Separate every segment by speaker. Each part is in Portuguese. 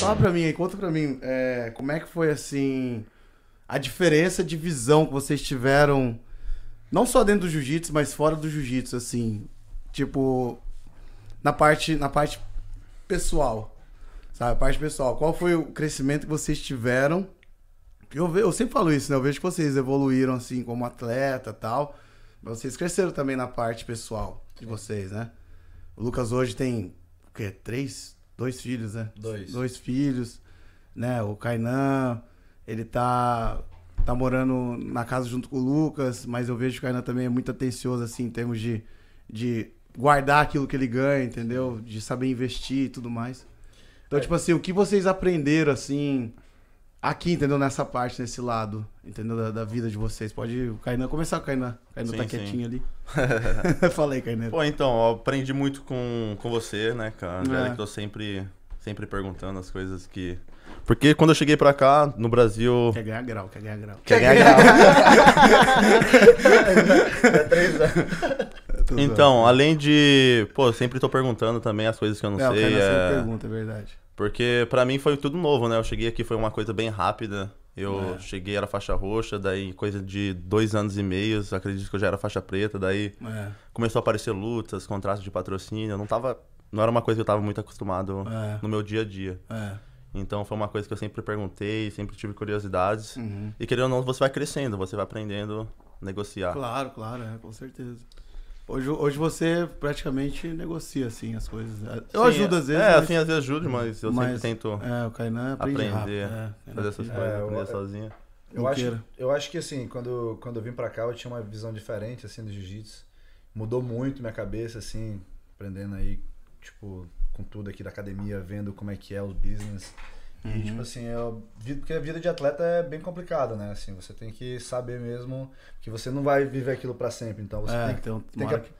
Speaker 1: Fala pra mim aí, conta pra mim, é, como é que foi assim a diferença de visão que vocês tiveram, não só dentro do jiu-jitsu, mas fora do jiu-jitsu, assim, tipo, na parte, na parte pessoal, sabe? A parte pessoal, qual foi o crescimento que vocês tiveram? Eu, ve, eu sempre falo isso, né? Eu vejo que vocês evoluíram, assim, como atleta tal, mas vocês cresceram também na parte pessoal de vocês, né? O Lucas hoje tem, o quê? Três, Dois filhos, né? Dois. Dois filhos, né? O Kainan, ele tá, tá morando na casa junto com o Lucas, mas eu vejo que o Kainan também é muito atencioso, assim, em termos de, de guardar aquilo que ele ganha, entendeu? De saber investir e tudo mais. Então, é. tipo assim, o que vocês aprenderam, assim, aqui, entendeu? Nessa parte, nesse lado, entendeu? Da, da vida de vocês. Pode Kainan, começar, Kainan. Kainan tá quietinho sim. ali. Falei, Kainan. Pô,
Speaker 2: então, aprendi muito com, com você, né, cara? É. Eu tô sempre, sempre perguntando as coisas que... Porque quando eu cheguei pra cá, no Brasil... Quer ganhar grau, quer ganhar grau. Quer ganhar grau. então, além de... Pô, sempre tô perguntando também as coisas que eu não é, sei. O é, é... sempre pergunta, é verdade. Porque para mim foi tudo novo, né? Eu cheguei aqui, foi uma coisa bem rápida. Eu é. cheguei, era faixa roxa, daí coisa de dois anos e meio, acredito que eu já era faixa preta, daí é. começou a aparecer lutas, contratos de patrocínio, eu não tava... Não era uma coisa que eu tava muito acostumado é. no meu dia a dia. É. Então foi uma coisa que eu sempre perguntei, sempre tive curiosidades. Uhum. E querendo ou não, você vai crescendo, você vai aprendendo a negociar.
Speaker 1: Claro, claro, é, com certeza. Hoje, hoje você praticamente negocia, assim, as coisas. Eu Sim, ajudo às é, vezes. É, mas... assim, às vezes ajudo, mas eu mas, sempre tento é, o Kainan aprende aprender, rápido,
Speaker 3: fazer é, essas coisas, é, aprender eu, sozinho. Eu acho, eu acho que, assim, quando, quando eu vim pra cá, eu tinha uma visão diferente, assim, do jiu-jitsu. Mudou muito minha cabeça, assim, aprendendo aí, tipo, com tudo aqui da academia, vendo como é que é o business e, uhum. tipo assim, eu, porque a vida de atleta é bem complicada, né? Assim, você tem que saber mesmo que você não vai viver aquilo para sempre. Então, você é, tem, então, tem que... que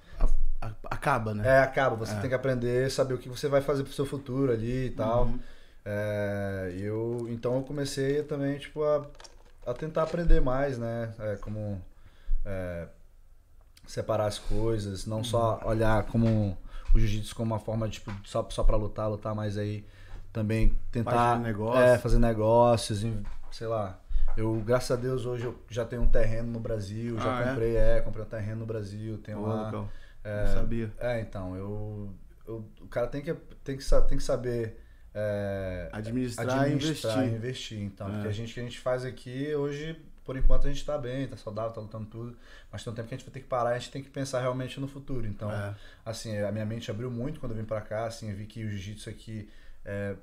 Speaker 3: a, acaba, né? É, acaba. Você é. tem que aprender, saber o que você vai fazer pro seu futuro ali e tal. Uhum. É, eu, então, eu comecei também, tipo, a, a tentar aprender mais, né? É, como é, separar as coisas, não uhum. só olhar como o jiu-jitsu como uma forma, tipo, só, só para lutar, lutar, mais aí também tentar negócio. é, fazer negócios, sei lá. Eu, graças a Deus, hoje eu já tenho um terreno no Brasil, ah, já é? comprei, é? é? comprei um terreno no Brasil, tenho lá. É, Não é, sabia. É, então, eu, eu, o cara tem que, tem que, tem que saber é, administrar, administrar, e investir. investir então, é. porque a gente que a gente faz aqui hoje por enquanto a gente está bem, está saudável, está lutando tudo, mas tem um tempo que a gente vai ter que parar, a gente tem que pensar realmente no futuro. Então, é. assim, a minha mente abriu muito quando eu vim para cá, assim, eu vi que o jiu-jitsu aqui é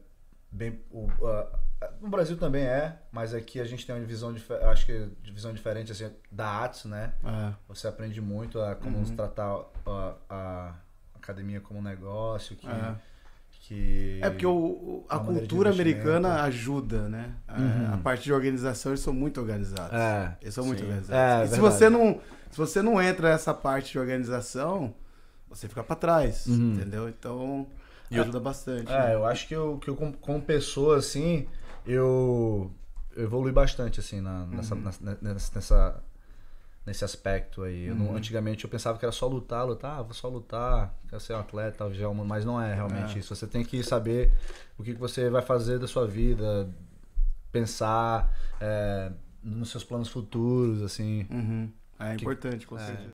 Speaker 3: bem. O, a, no Brasil também é, mas aqui a gente tem uma visão acho que visão diferente assim, da ATS, né? É. Você aprende muito a como uhum. tratar a, a, academia como um negócio, que, é. que é porque o, é a cultura americana
Speaker 1: ajuda, né? Uhum. A, a parte de organização eles são muito organizados. É, eles são sim. muito organizados. É, se você não se você não entra nessa parte de organização, você fica para trás, uhum. entendeu? Então e ajuda bastante. É, né? eu
Speaker 3: acho que eu, que eu como pessoa, assim, eu, eu evolui bastante, assim, na, nessa, uhum. na, nessa, nesse aspecto aí. Eu não, uhum. antigamente eu pensava que era só lutar, lutar, ah, vou só lutar, quero ser um atleta, já é mas não é realmente é. isso. Você tem que saber o que você vai fazer da sua vida, pensar é, nos seus planos futuros, assim. Uhum. É importante, com certeza.
Speaker 1: É.